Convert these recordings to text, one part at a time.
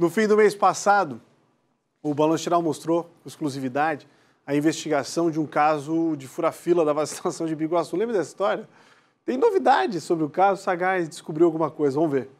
No fim do mês passado, o Balanço Geral mostrou, com exclusividade, a investigação de um caso de furafila da vacinação de Biguaçu. Lembra dessa história? Tem novidade sobre o caso, Sagaz descobriu alguma coisa, vamos ver.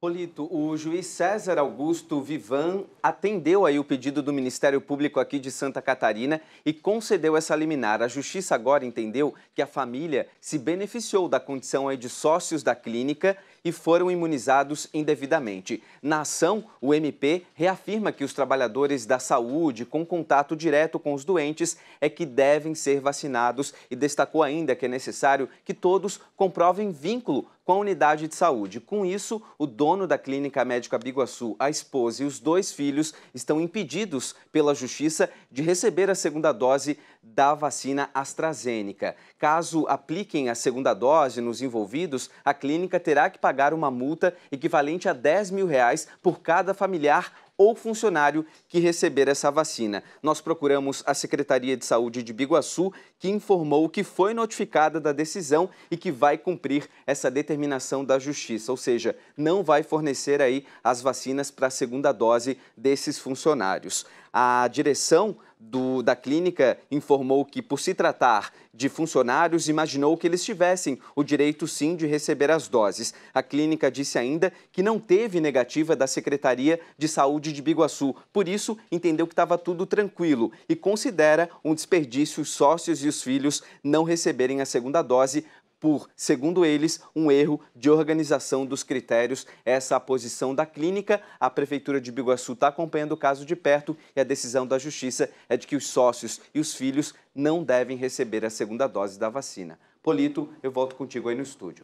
Polito, o juiz César Augusto Vivan atendeu aí o pedido do Ministério Público aqui de Santa Catarina e concedeu essa liminar. A justiça agora entendeu que a família se beneficiou da condição aí de sócios da clínica e foram imunizados indevidamente. Na ação, o MP reafirma que os trabalhadores da saúde com contato direto com os doentes é que devem ser vacinados e destacou ainda que é necessário que todos comprovem vínculo com a unidade de saúde. Com isso, o dono da clínica médica Biguaçu, a esposa e os dois filhos estão impedidos pela justiça de receber a segunda dose da vacina AstraZeneca. Caso apliquem a segunda dose nos envolvidos, a clínica terá que pagar uma multa equivalente a 10 mil reais por cada familiar ou funcionário que receber essa vacina. Nós procuramos a Secretaria de Saúde de Biguaçu, que informou que foi notificada da decisão e que vai cumprir essa determinação da Justiça, ou seja, não vai fornecer aí as vacinas para a segunda dose desses funcionários. A direção do, da clínica informou que, por se tratar de funcionários, imaginou que eles tivessem o direito sim de receber as doses. A clínica disse ainda que não teve negativa da Secretaria de Saúde de Biguaçu, por isso entendeu que estava tudo tranquilo e considera um desperdício os sócios e os filhos não receberem a segunda dose por, segundo eles, um erro de organização dos critérios. Essa é a posição da clínica. A Prefeitura de Biguaçu está acompanhando o caso de perto e a decisão da Justiça é de que os sócios e os filhos não devem receber a segunda dose da vacina. Polito, eu volto contigo aí no estúdio.